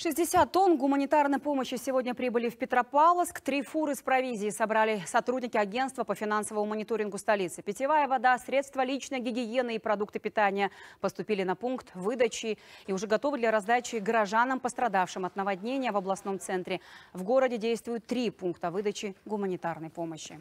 60 тонн гуманитарной помощи сегодня прибыли в Петропавловск. Три фуры с провизией собрали сотрудники агентства по финансовому мониторингу столицы. Питьевая вода, средства личной гигиены и продукты питания поступили на пункт выдачи и уже готовы для раздачи горожанам, пострадавшим от наводнения в областном центре. В городе действуют три пункта выдачи гуманитарной помощи.